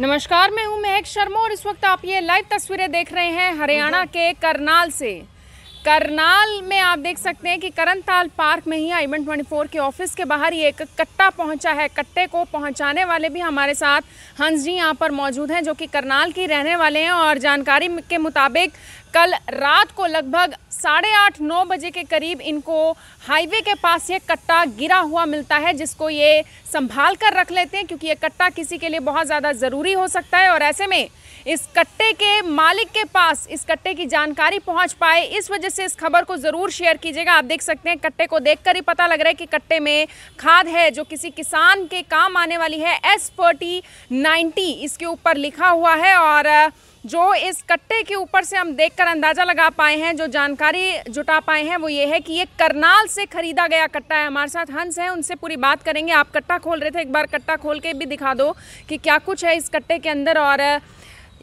नमस्कार मैं हूं महक शर्मा और इस वक्त आप ये लाइव तस्वीरें देख रहे हैं हरियाणा के करनाल से करनाल में आप देख सकते हैं कि करनताल पार्क में ही आईवन ट्वेंटी फोर के ऑफिस के बाहर ही एक कट्टा पहुंचा है कट्टे को पहुंचाने वाले भी हमारे साथ हंस जी यहाँ पर मौजूद हैं जो कि करनाल की रहने वाले हैं और जानकारी के मुताबिक कल रात को लगभग साढ़े आठ नौ बजे के करीब इनको हाईवे के पास ये कट्टा गिरा हुआ मिलता है जिसको ये संभाल कर रख लेते हैं क्योंकि ये कट्टा किसी के लिए बहुत ज़्यादा ज़रूरी हो सकता है और ऐसे में इस कट्टे के मालिक के पास इस कट्टे की जानकारी पहुंच पाए इस वजह से इस खबर को ज़रूर शेयर कीजिएगा आप देख सकते हैं कट्टे को देख ही पता लग रहा है कि कट्टे में खाद है जो किसी किसान के काम आने वाली है एस फोर्टी नाइन्टी इसके ऊपर लिखा हुआ है और जो इस कट्टे के ऊपर से हम देखकर अंदाज़ा लगा पाए हैं जो जानकारी जुटा पाए हैं वो ये है कि ये करनाल से खरीदा गया कट्टा है हमारे साथ हंस हैं उनसे पूरी बात करेंगे आप कट्टा खोल रहे थे एक बार कट्टा खोल के भी दिखा दो कि क्या कुछ है इस कट्टे के अंदर और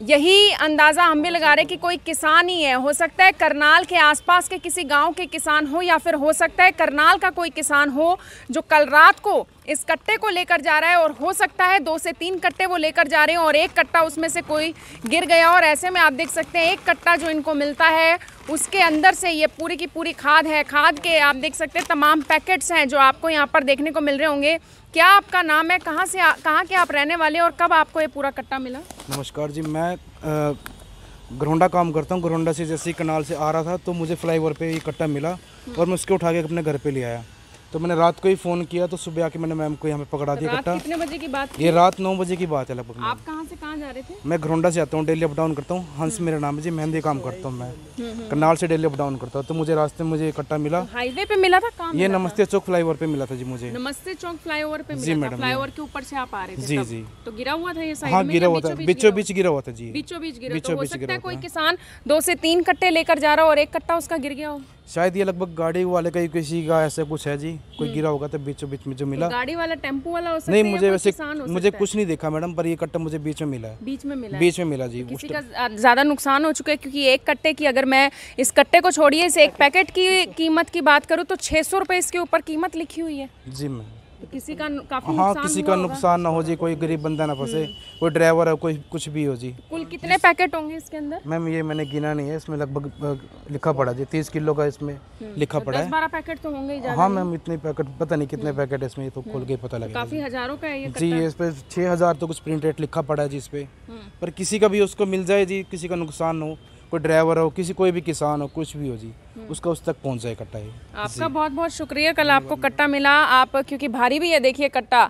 यही अंदाज़ा हम भी लगा रहे हैं कि कोई किसान ही है हो सकता है करनाल के आसपास के किसी गांव के किसान हो या फिर हो सकता है करनाल का कोई किसान हो जो कल रात को इस कट्टे को लेकर जा रहा है और हो सकता है दो से तीन कट्टे वो लेकर जा रहे हैं और एक कट्टा उसमें से कोई गिर गया और ऐसे में आप देख सकते हैं एक कट्टा जो इनको मिलता है उसके अंदर से ये पूरी की पूरी खाद है खाद के आप देख सकते हैं तमाम पैकेट्स हैं जो आपको यहाँ पर देखने को मिल रहे होंगे क्या आपका नाम है कहाँ से कहाँ के आप रहने वाले और कब आपको ये पूरा कट्टा मिला नमस्कार जी मैं ग्रोंडा काम करता हूँ ग्रोंडा से जैसे कनाल से आ रहा था तो मुझे फ्लाईओवर पे ये कट्टा मिला और मैं उसके उठा के अपने घर पे ले आया तो मैंने रात को ही फ़ोन किया तो सुबह आके मैंने मैम को यहाँ पे पकड़ा तो दिया कट्टा कितने बजे की बात ये रात नौ बजे की बात है लगभग आप कहाँ से कहाँ जा रहे थे मैं घरोंडा से आता हूँ डेली अप डाउन करता हूँ हंस मेरा नाम है जी मेहंदी काम करता हूँ मैं हम्म, हम्म। करनाल से डेली अप डाउन करता हूँ तो मुझे रास्ते में मुझे इकट्ठा मिला तो हाईवे पे मिला था ये नमस्ते चौक फ्लाई ओवर पे मिला था जी मुझे नमस्ते चौक फ्लाई ओवर पे जी मैडम फ्लाई ओवर के ऊपर से आप आ रहे जी जी तो गिरा हुआ था ये हाँ गिरा हुआ था बीचों बीच गिरा हुआ था जी बीचों बीच गिरा तो बीचों बीच गिरा कोई किसान दो से तीन कट्टे लेकर जा रहा हो और एक कट्टा उसका गिर गया हो शायद ये लगभग गाड़ी वाले का किसी का ऐसा कुछ है जी कोई हम्म। गिरा होगा तो बीचों बीच में जो तो मिला गाड़ी वाला टेम्पो वाला हो सकता नहीं मुझे वैसे मुझे कुछ नहीं देखा मैडम पर ये कट्टा मुझे बीच में मिला है बीच में मिला बीच में मिला जी तो किसी का ज्यादा नुकसान हो चुका है क्योंकि एक कट्टे की अगर मैं इस कट्टे को छोड़िए इस एक पैकेट की कीमत की बात करूँ तो छह सौ इसके ऊपर कीमत लिखी हुई है जी मैम किसी का काफी हाँ किसी का नुकसान ना हो जी कोई गरीब बंदा ना फंसे हम्म। कोई ड्राइवर है कोई कुछ भी हो जी कुल कितने पैकेट होंगे इसके अंदर मैम ये मैंने गिना नहीं है इसमें लगभग लिखा पड़ा जी तीस किलो का इसमें हम्म, तो लिखा पड़ा है बारह पैकेट तो होंगे हाँ मैम इतने पैकेट पता नहीं कितने पैकेट हम्म। है इसमें तो खोल के पता लगे काफी हजारों का है जी इस पे छह हजार तो कुछ प्रिंटेड लिखा पड़ा है जी इसपे पर किसी का भी उसको मिल जाए जी किसी का नुकसान हो कोई ड्राइवर हो किसी कोई भी किसान हो कुछ भी हो जी हम्म। उसका उस तक पहुंच जाए कट्टा ये आपका बहुत बहुत शुक्रिया कल आपको कट्टा मिला आप क्योंकि भारी भी है देखिए कट्टा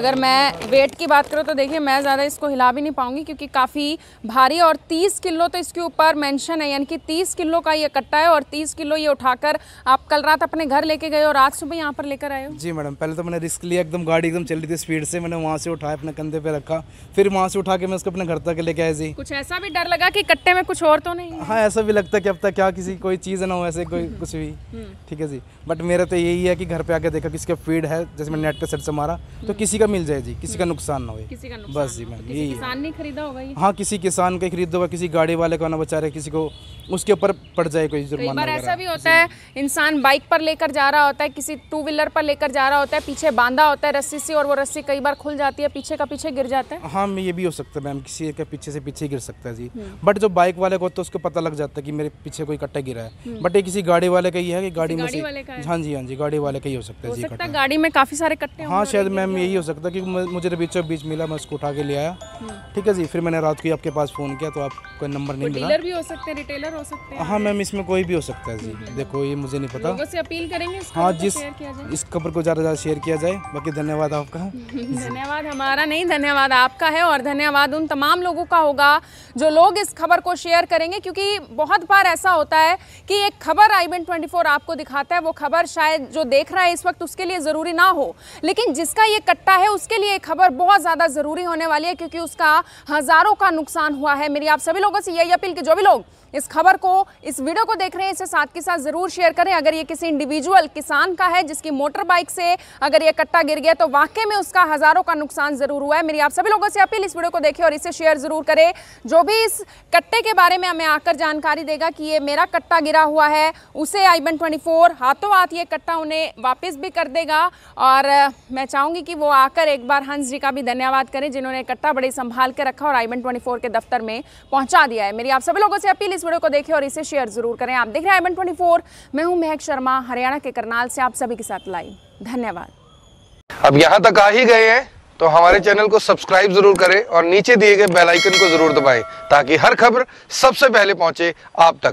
अगर मैं वेट की बात करूँ तो देखिए मैं ज़्यादा इसको हिला भी नहीं पाऊंगी क्योंकि काफ़ी भारी और तीस किलो तो इसके ऊपर मेंशन है यानी कि तीस किलो का ये कट्टा है और तीस किलो ये उठाकर आप कल रात अपने घर लेके गए और आज सुबह यहाँ पर लेकर आए हो जी मैडम पहले तो मैंने रिस्क लिया एकदम गाड़ी एकदम चल रही थी स्पीड से मैंने वहाँ से उठाया अपने कंधे पे रखा फिर वहाँ से उठा के मैं उसको अपने घर तक लेके आए जी कुछ ऐसा भी डर लगा कि कट्टे में कुछ और तो नहीं हाँ ऐसा भी लगता कि अब तक क्या किसी कोई चीज़ ना हो ऐसे कोई हम्म। कुछ भी हम्म। ठीक है जी बट मेरा तो यही है कि घर पे आके देखा किसका फीड है जैसे मैं नेट पे सर्च से मारा तो हम्म। किसी का मिल जाए जी किसी का नुकसान ना हो बस जी मैम तो यही किसान ने खरीदा होगा हाँ किसी किसान का खरीदा होगा किसी गाड़ी वाले का ना बचा किसी को उसके ऊपर पड़ जाए कोई तो जुर्माना ऐसा भी होता है इंसान बाइक पर लेकर जा रहा होता है किसी टू व्हीलर पर लेकर जा रहा होता है पीछे बांधा होता है रस्सी से और वो रस्सी कई बार खुल जाती है पीछे का पीछे गिर जाता है हाँ ये भी हो सकता है मैम किसी के पीछे से पीछे गिर सकता है जी बट जो बाइक वाले को तो उसको पता लग जाता है कि मेरे पीछे कोई कट्टा गिरा है बट कट्टे किसी गाड़ी वाले का ही है कि गाड़ी में हाँ जी हाँ जी गाड़ी वाले का ही हो सकता है जी कट्टा गाड़ी में काफ़ी सारे कट्टे हाँ शायद मैम यही हो सकता है क्योंकि मुझे तो बीचों बीच मिला मैं उसको उठा के ले आया हम्म। ठीक है जी फिर मैंने रात को आपके पास फ़ोन किया तो आपको नंबर नहीं मिला भी हो सकते रिटेलर हो सकते हाँ मैम इसमें कोई भी हो सकता है जी हम्म, हम्म। देखो ये मुझे नहीं पता अपील करेंगे हाँ जिस इस खबर को ज़्यादा ज़्यादा शेयर किया जाए बाकी धन्यवाद आपका धन्यवाद हमारा नहीं धन्यवाद आपका है और धन्यवाद उन तमाम लोगों का होगा जो लोग इस खबर को शेयर करेंगे क्योंकि बहुत बार ऐसा होता है कि एक खबर आई बन ट्वेंटी आपको दिखाता है वो खबर शायद जो देख रहा है इस वक्त उसके लिए ज़रूरी ना हो लेकिन जिसका ये कट्टा है उसके लिए खबर बहुत ज़्यादा ज़रूरी होने वाली है क्योंकि उसका हज़ारों का नुकसान हुआ है मेरी आप सभी लोगों से यही अपील की जो भी लोग इस खबर को इस वीडियो को देख रहे हैं इसे साथ के साथ ज़रूर शेयर करें अगर ये किसी इंडिविजुअल किसान का है जिसकी मोटर बाइक से अगर ये कट्टा गिर गया तो वाकई में उसका हज़ारों का नुकसान ज़रूर हुआ है मेरी आप सभी लोगों से अपील इस वीडियो को देखें और इसे शेयर ज़रूर करें जो भी इस कट्टे के बारे में हमें आकर जानकारी देगा कि ये मेरा कट्टा गिरा हुआ रहा है उसे आई बन ट्वेंटी फोर हाथों हाथ ये कट्टा उन्हें वापस भी कर देगा और मैं चाहूँगी कि वो आकर एक बार हंस जी का भी धन्यवाद करें जिन्होंने कट्टा बड़े संभाल के रखा और आई बन ट्वेंटी फोर के दफ्तर में पहुँचा दिया है मेरी आप सभी लोगों से अपील इस वीडियो को देखें और इसे शेयर ज़रूर करें आप देख रहे हैं आई ट्वेंटी मैं हूँ महक शर्मा हरियाणा के करनाल से आप सभी के साथ लाइव धन्यवाद अब यहाँ तक आ ही गए हैं तो हमारे चैनल को सब्सक्राइब जरूर करें और नीचे दिए गए बेल आइकन को जरूर दबाएं ताकि हर खबर सबसे पहले पहुंचे आप तक